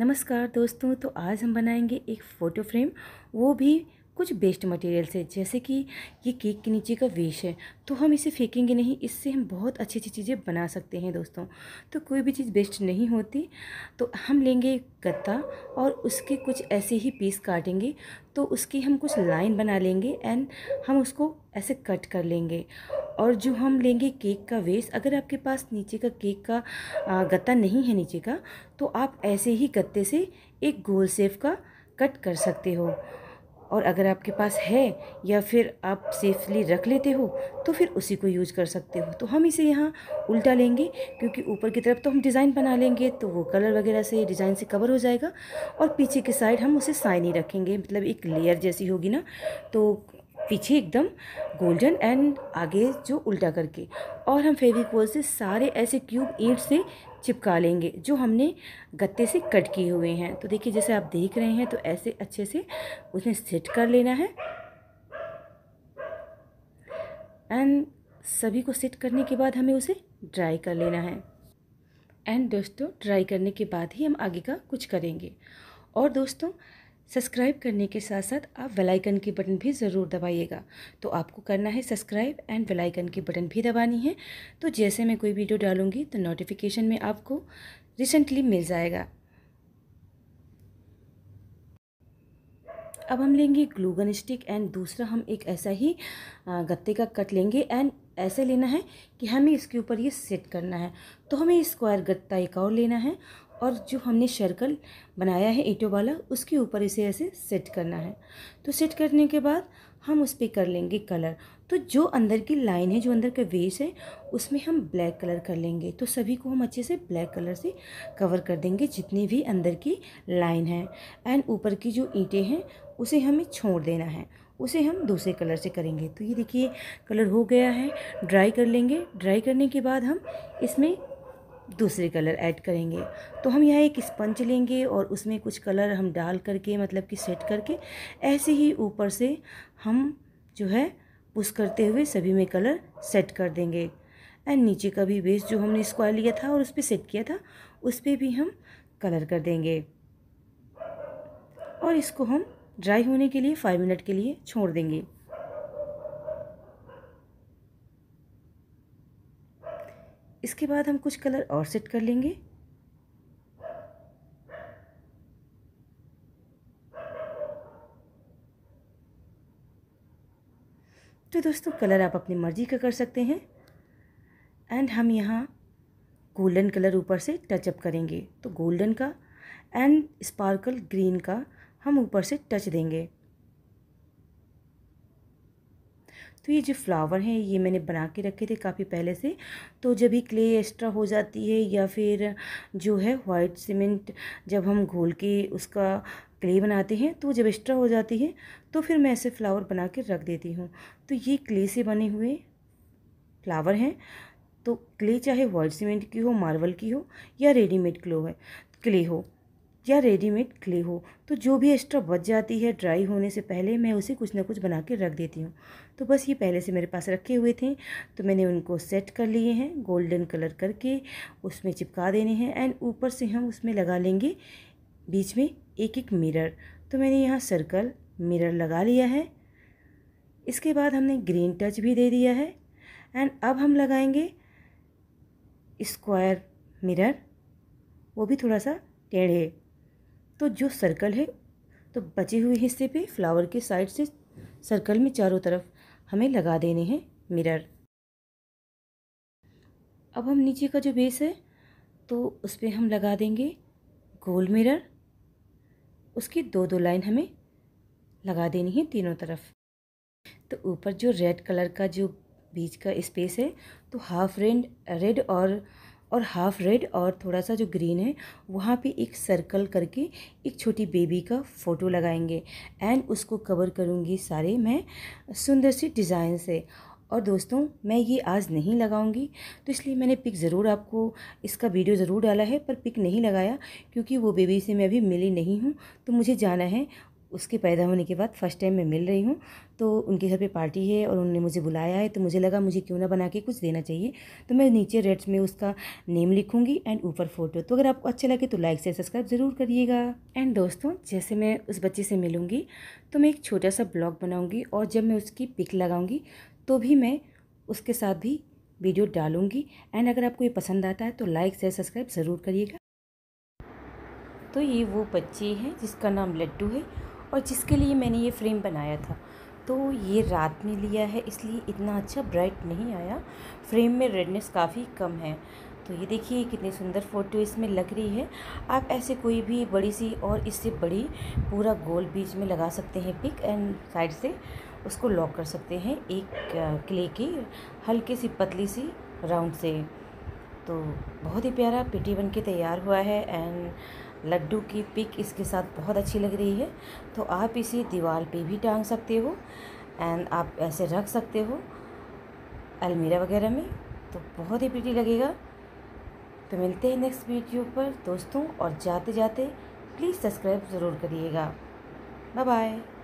नमस्कार दोस्तों तो आज हम बनाएंगे एक फ़ोटो फ्रेम वो भी कुछ वेस्ट मटेरियल से जैसे कि ये केक के नीचे का वेश है तो हम इसे फेंकेंगे नहीं इससे हम बहुत अच्छी अच्छी चीज़ें बना सकते हैं दोस्तों तो कोई भी चीज़ वेस्ट नहीं होती तो हम लेंगे गत्ता और उसके कुछ ऐसे ही पीस काटेंगे तो उसकी हम कुछ लाइन बना लेंगे एंड हम उसको ऐसे कट कर लेंगे और जो हम लेंगे केक का वेस्ट अगर आपके पास नीचे का केक का गत्ता नहीं है नीचे का तो आप ऐसे ही गत्ते से एक गोल सेफ का कट कर सकते हो और अगर आपके पास है या फिर आप सेफली रख लेते हो तो फिर उसी को यूज कर सकते हो तो हम इसे यहाँ उल्टा लेंगे क्योंकि ऊपर की तरफ तो हम डिज़ाइन बना लेंगे तो वो कलर वगैरह से डिज़ाइन से कवर हो जाएगा और पीछे की साइड हम उसे साइनी रखेंगे मतलब एक लेयर जैसी होगी ना तो पीछे एकदम गोल्डन एंड आगे जो उल्टा करके और हम फेविकॉल से सारे ऐसे क्यूब ईट से चिपका लेंगे जो हमने गत्ते से कट किए हुए हैं तो देखिए जैसे आप देख रहे हैं तो ऐसे अच्छे से उसे सेट कर लेना है एंड सभी को सेट करने के बाद हमें उसे ड्राई कर लेना है एंड दोस्तों ड्राई करने के बाद ही हम आगे का कुछ करेंगे और दोस्तों सब्सक्राइब करने के साथ साथ आप वेलाइकन की बटन भी ज़रूर दबाइएगा तो आपको करना है सब्सक्राइब एंड वेलाइकन की बटन भी दबानी है तो जैसे मैं कोई वीडियो डालूँगी तो नोटिफिकेशन में आपको रिसेंटली मिल जाएगा अब हम लेंगे ग्लूगन स्टिक एंड दूसरा हम एक ऐसा ही गत्ते का कट लेंगे एंड ऐसे लेना है कि हमें इसके ऊपर ये सेट करना है तो हमें स्क्वायर गत्ता एक और लेना है और जो हमने सर्कल बनाया है ईंटों वाला उसके ऊपर इसे ऐसे सेट करना है तो सेट करने के बाद हम उस पर कर लेंगे कलर तो जो अंदर की लाइन है जो अंदर का वेस है उसमें हम ब्लैक कलर कर लेंगे तो सभी को हम अच्छे से ब्लैक कलर से कवर कर देंगे जितनी भी अंदर की लाइन है एंड ऊपर की जो ईंटें हैं उसे हमें छोड़ देना है उसे हम दूसरे कलर से करेंगे तो ये देखिए कलर हो गया है ड्राई कर लेंगे ड्राई करने के बाद हम इसमें दूसरे कलर ऐड करेंगे तो हम यहाँ एक स्पंज लेंगे और उसमें कुछ कलर हम डाल करके मतलब कि सेट करके ऐसे ही ऊपर से हम जो है पुश करते हुए सभी में कलर सेट कर देंगे एंड नीचे का भी बेस जो हमने स्क्वायर लिया था और उस पर सेट किया था उस पर भी हम कलर कर देंगे और इसको हम ड्राई होने के लिए फाइव मिनट के लिए छोड़ देंगे इसके बाद हम कुछ कलर और सेट कर लेंगे तो दोस्तों कलर आप अपनी मर्ज़ी का कर सकते हैं एंड हम यहाँ गोल्डन कलर ऊपर से टचअप करेंगे तो गोल्डन का एंड स्पार्कल ग्रीन का हम ऊपर से टच देंगे तो ये जो फ्लावर हैं ये मैंने बना के रखे थे काफ़ी पहले से तो जब ही क्ले एक्स्ट्रा हो जाती है या फिर जो है वाइट सीमेंट जब हम घोल के उसका क्ले बनाते हैं तो जब एक्स्ट्रा हो जाती है तो फिर मैं ऐसे फ्लावर बना के रख देती हूँ तो ये क्ले से बने हुए फ्लावर हैं तो क्ले चाहे वाइट सीमेंट की हो मार्बल की हो या रेडीमेड क्लो है क्ले हो या रेडीमेड क्ले हो तो जो भी एक्स्ट्रा बच जाती है ड्राई होने से पहले मैं उसे कुछ ना कुछ बना के रख देती हूँ तो बस ये पहले से मेरे पास रखे हुए थे तो मैंने उनको सेट कर लिए हैं गोल्डन कलर करके उसमें चिपका देने हैं एंड ऊपर से हम उसमें लगा लेंगे बीच में एक एक मिरर तो मैंने यहाँ सर्कल मिरर लगा लिया है इसके बाद हमने ग्रीन टच भी दे दिया है एंड अब हम लगाएंगे स्क्वायर मिरर वो भी थोड़ा सा टेढ़े तो जो सर्कल है तो बचे हुए हिस्से पे फ्लावर के साइड से सर्कल में चारों तरफ हमें लगा देने हैं मिरर अब हम नीचे का जो बेस है तो उस पर हम लगा देंगे गोल मिरर उसकी दो दो लाइन हमें लगा देनी है तीनों तरफ तो ऊपर जो रेड कलर का जो बीच का स्पेस है तो हाफ रेड रेड और और हाफ रेड और थोड़ा सा जो ग्रीन है वहाँ पे एक सर्कल करके एक छोटी बेबी का फ़ोटो लगाएंगे एंड उसको कवर करूँगी सारे मैं सुंदर सी डिज़ाइन से और दोस्तों मैं ये आज नहीं लगाऊंगी तो इसलिए मैंने पिक ज़रूर आपको इसका वीडियो ज़रूर डाला है पर पिक नहीं लगाया क्योंकि वो बेबी से मैं अभी मिली नहीं हूँ तो मुझे जाना है उसके पैदा होने के बाद फ़र्स्ट टाइम मैं मिल रही हूँ तो उनके घर पे पार्टी है और उन्होंने मुझे बुलाया है तो मुझे लगा मुझे क्यों ना बना के कुछ देना चाहिए तो मैं नीचे रेड्स में उसका नेम लिखूँगी एंड ऊपर फ़ोटो तो अगर आपको अच्छा लगे तो लाइक से सब्सक्राइब ज़रूर करिएगा एंड दोस्तों जैसे मैं उस बच्चे से मिलूँगी तो मैं एक छोटा सा ब्लॉग बनाऊँगी और जब मैं उसकी पिक लगाऊँगी तो भी मैं उसके साथ भी वीडियो डालूँगी एंड अगर आपको ये पसंद आता है तो लाइक से सब्सक्राइब ज़रूर करिएगा तो ये वो बच्ची है जिसका नाम लड्डू है और जिसके लिए मैंने ये फ्रेम बनाया था तो ये रात में लिया है इसलिए इतना अच्छा ब्राइट नहीं आया फ्रेम में रेडनेस काफ़ी कम है तो ये देखिए कितनी सुंदर फ़ोटो इसमें लग रही है आप ऐसे कोई भी बड़ी सी और इससे बड़ी पूरा गोल बीच में लगा सकते हैं पिक एंड साइड से उसको लॉक कर सकते हैं एक क्ले की हल्के सी पतली सी राउंड से तो बहुत ही प्यारा पिटी बन के तैयार हुआ है एंड लड्डू की पिक इसके साथ बहुत अच्छी लग रही है तो आप इसे दीवार पे भी टांग सकते हो एंड आप ऐसे रख सकते हो अलमीरा वगैरह में तो बहुत ही पीटी लगेगा तो मिलते हैं नेक्स्ट वीडियो पर दोस्तों और जाते जाते प्लीज़ सब्सक्राइब ज़रूर करिएगा बाय बाय